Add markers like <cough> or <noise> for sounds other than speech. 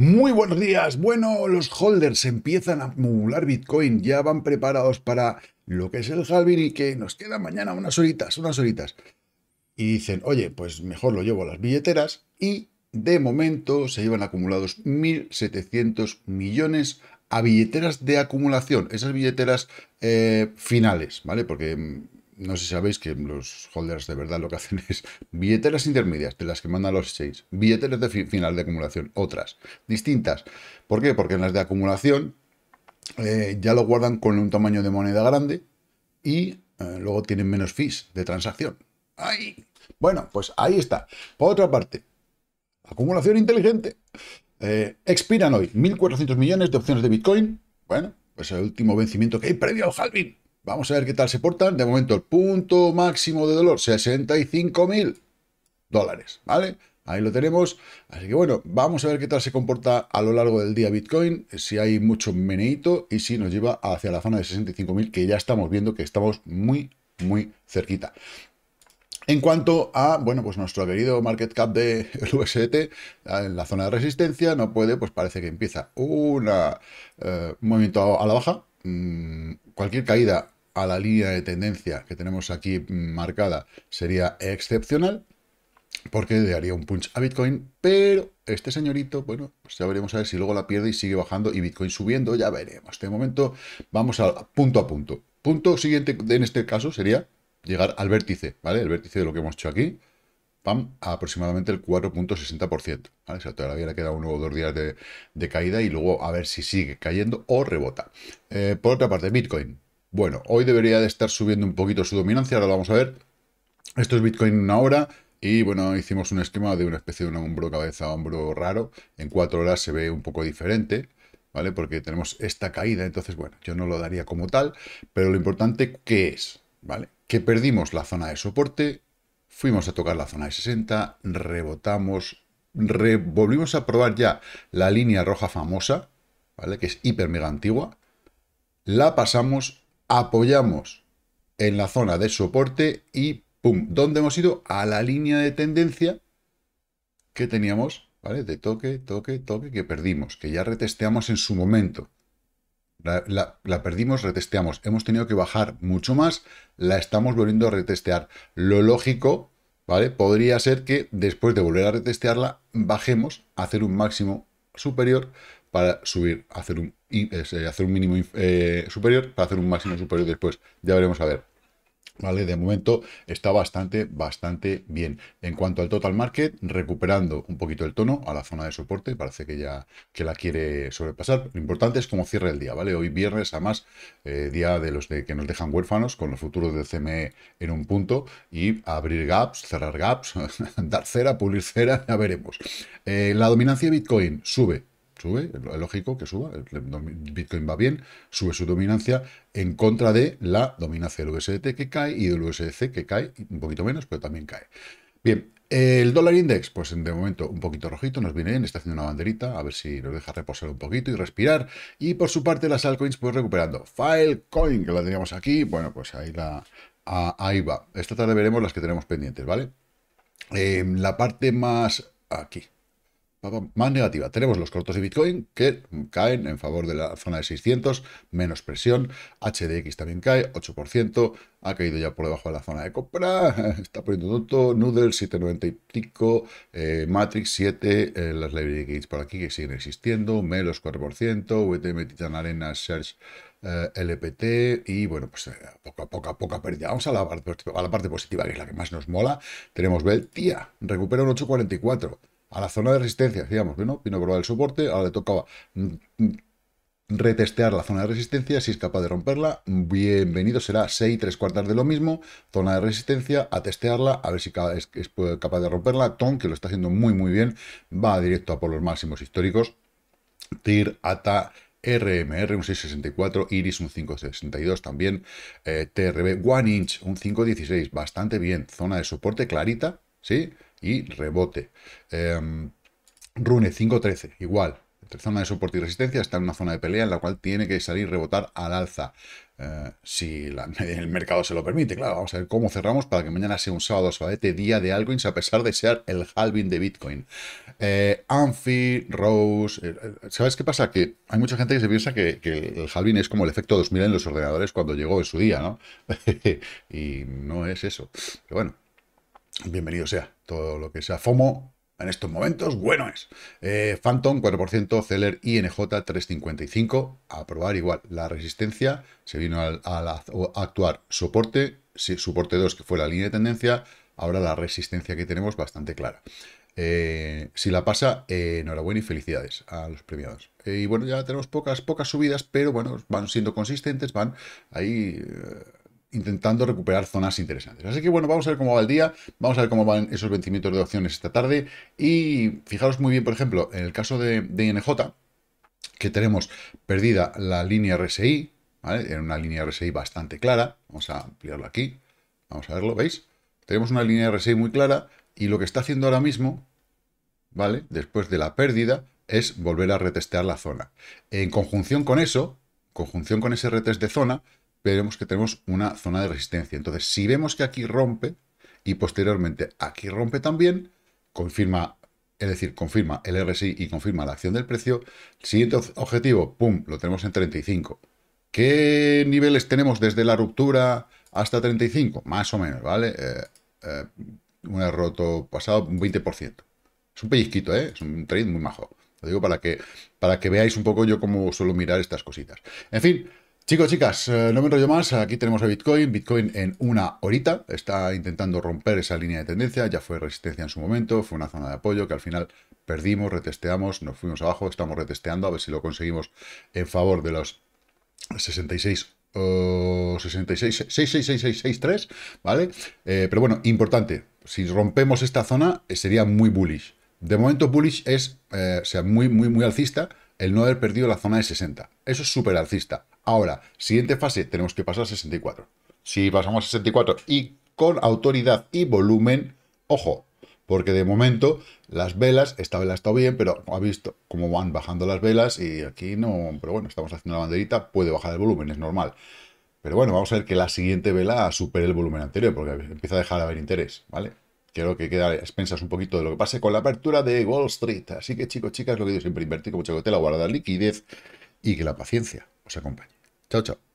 Muy buenos días. Bueno, los holders empiezan a acumular Bitcoin, ya van preparados para lo que es el halving y que nos queda mañana unas horitas, unas horitas. Y dicen, oye, pues mejor lo llevo a las billeteras y de momento se llevan acumulados 1.700 millones a billeteras de acumulación, esas billeteras eh, finales, ¿vale? Porque mm, no sé si sabéis que los holders de verdad lo que hacen <laughs> es billeteras intermedias de las que mandan los seis billeteras de final de acumulación, otras, distintas. ¿Por qué? Porque en las de acumulación eh, ya lo guardan con un tamaño de moneda grande y eh, luego tienen menos fees de transacción. ¡Ay! Bueno, pues ahí está. Por otra parte, acumulación inteligente. Eh, expiran hoy 1.400 millones de opciones de Bitcoin. Bueno, pues el último vencimiento que hay previo al halving. Vamos a ver qué tal se portan. De momento, el punto máximo de dolor, 65 mil dólares, ¿vale? Ahí lo tenemos. Así que bueno, vamos a ver qué tal se comporta a lo largo del día Bitcoin, si hay mucho meneito y si nos lleva hacia la zona de 65.000, que ya estamos viendo que estamos muy, muy cerquita. En cuanto a, bueno, pues nuestro querido market cap de USDT <laughs> en la zona de resistencia, no puede, pues parece que empieza eh, un movimiento a la baja. Mm, cualquier caída a la línea de tendencia que tenemos aquí marcada sería excepcional, porque le daría un punch a Bitcoin, pero este señorito, bueno, pues ya veremos a ver si luego la pierde y sigue bajando y Bitcoin subiendo, ya veremos. De momento vamos a punto a punto. Punto siguiente en este caso sería llegar al vértice, ¿vale? El vértice de lo que hemos hecho aquí, pam, aproximadamente el 4.60%, por O sea, todavía le queda uno o dos días de, caída y luego a ver si sigue cayendo o rebota. Eh, por otra parte, Bitcoin, bueno, hoy debería de estar subiendo un poquito su dominancia, ahora lo vamos a ver. Esto es Bitcoin en una hora y bueno, hicimos un esquema de una especie de un hombro, cabeza, hombro raro. En cuatro horas se ve un poco diferente. ¿Vale? Porque tenemos esta caída, entonces, bueno, yo no lo daría como tal, pero lo importante, que es? ¿Vale? Que perdimos la zona de soporte, fuimos a tocar la zona de 60, rebotamos, volvimos a probar ya la línea roja famosa, ¿vale? Que es hiper mega antigua, la pasamos apoyamos en la zona de soporte y ¡pum! ¿Dónde hemos ido? A la línea de tendencia que teníamos, ¿vale? De toque, toque, toque, que perdimos, que ya retesteamos en su momento. La, perdimos, retesteamos. Hemos tenido que bajar mucho más, la estamos volviendo a retestear. Lo lógico, ¿vale? Podría ser que después de volver a retestearla, bajemos a hacer un máximo superior para subir, hacer un y, eh, hacer un mínimo eh, superior para hacer un máximo superior después. Ya veremos a ver. ¿Vale? De momento está bastante, bastante bien. En cuanto al total market, recuperando un poquito el tono a la zona de soporte, parece que ya que la quiere sobrepasar. Lo importante es cómo cierra el día, ¿vale? Hoy viernes, además, eh, día de los de que nos dejan huérfanos, con los futuros del CME en un punto, y abrir gaps, cerrar gaps, <laughs> dar cera, pulir cera, <laughs> ya veremos. Eh, la dominancia de Bitcoin sube, sube, es lógico que suba, Bitcoin va bien, sube su dominancia en contra de la dominancia del USDT que cae y del USDC que cae un poquito menos, pero también cae. Bien, el dólar index, pues de momento un poquito rojito, nos viene bien, está haciendo una banderita, a ver si nos deja reposar un poquito y respirar. Y por su parte las altcoins pues recuperando. Filecoin, que la teníamos aquí, bueno, pues ahí, la, va. Esta tarde veremos las que tenemos pendientes, ¿vale? Em, la parte más aquí, más negativa. Tenemos los cortos de Bitcoin que caen en favor de la zona de 600, menos presión. HDX también cae, 8%. Ha caído ya por debajo de la zona de compra. <laughs> Está poniendo tonto. Noodle, 7,90 y pico. Eh, Matrix, 7. Eh, las library gates por aquí que siguen existiendo. menos 4%. VTM, Titan Arena, Search. Eh, LPT y bueno, pues poco a poco a poca pérdida. Vamos a a la parte positiva, que es la que más nos mola. Tenemos Beltia, recupera un 844 a la zona de resistencia. Decíamos, bueno, vino a probar el soporte, ahora le tocaba mm, mm, retestear la zona de resistencia, si es capaz de romperla, bienvenido, será 6 3 cuartas de lo mismo, zona de resistencia, a testearla, a ver si es capaz de romperla, Tom, que lo está haciendo muy muy bien, va directo a por los máximos históricos, TIR, ATA, RMR un 664, Iris un 562 también, eh, TRB, One Inch un 516, bastante bien, zona de soporte clarita, ¿sí? sí y rebote. Em, Rune 5.13. igual. Entre zona de soporte y resistencia está en una zona de pelea en la cual tiene que salir rebotar al alza. Eh, si <laughs> el mercado se lo permite, claro, vamos a ver cómo cerramos para que mañana sea un sábado este día de algo, a pesar de ser el halving de Bitcoin. Eh, Amphi, Rose, eh, eh, ¿sabes qué pasa? Que hay mucha gente que se piensa que, el halving es como el efecto 2000 en los ordenadores cuando llegó en su día, ¿no? <laughs> y no es eso. Pero bueno, Bienvenido sea todo lo que sea FOMO. En estos momentos, bueno es. Eh, Phantom 4%, Celer INJ 3.55, a probar igual. La resistencia se vino a actuar soporte, si soporte 2 que fue la línea de tendencia, ahora la resistencia que tenemos bastante clara. Eh, si la pasa, eh, enhorabuena y felicidades a los premiados. y bueno, ya tenemos pocas, pocas subidas, pero bueno, van siendo consistentes, van ahí intentando recuperar zonas interesantes. Así que bueno, vamos a ver cómo va el día, vamos a ver cómo van esos vencimientos de opciones esta tarde y fijaros muy bien, por ejemplo, en el caso de, DNJ, INJ, que tenemos perdida la línea RSI, ¿vale? En una línea RSI bastante clara, vamos a ampliarlo aquí, vamos a verlo, ¿veis? Tenemos una línea RSI muy clara y lo que está haciendo ahora mismo, ¿vale? Después de la pérdida, es volver a retestear la zona. En conjunción con eso, conjunción con ese retest de zona, veremos que tenemos una zona de resistencia. Entonces, si vemos que aquí rompe y posteriormente aquí rompe también, confirma, es decir, confirma el RSI y confirma la acción del precio. Siguiente objetivo, pum, lo tenemos en 35. ¿Qué niveles tenemos desde la ruptura hasta 35? Más o menos, ¿vale? Eh, eh, un roto pasado un 20%. Es un pellizquito, ¿eh? Es un trade muy majo. Lo digo para que, para que veáis un poco yo cómo suelo mirar estas cositas. En fin, Chicos, chicas, eh, no me enrollo más. Aquí tenemos a Bitcoin. Bitcoin en una horita está intentando romper esa línea de tendencia. Ya fue resistencia en su momento, fue una zona de apoyo que al final perdimos, retesteamos, nos fuimos abajo, estamos retesteando a ver si lo conseguimos en favor de los 66 o 66, 63, ¿vale? Eh, pero bueno, importante, si rompemos esta zona eh, sería muy bullish. De momento bullish es, sea, muy, muy, muy alcista, el no haber perdido la zona de 60. Eso es súper alcista. Ahora, siguiente fase, tenemos que pasar a 64. Si pasamos a 64 y con autoridad y volumen, ojo, porque de momento las velas, esta vela está bien, pero ha visto cómo van bajando las velas y aquí no, pero bueno, estamos haciendo la banderita, puede bajar el volumen, es normal. Pero bueno, vamos a ver que la siguiente vela supere el volumen anterior, porque empieza a dejar de haber interés, ¿vale? Creo que queda a expensas un poquito de lo que pase con la apertura de Wall Street. Así que, chicos, chicas, lo que yo siempre, invertir con mucha cautela, guardar liquidez y que la paciencia os acompañe. Chao, chao.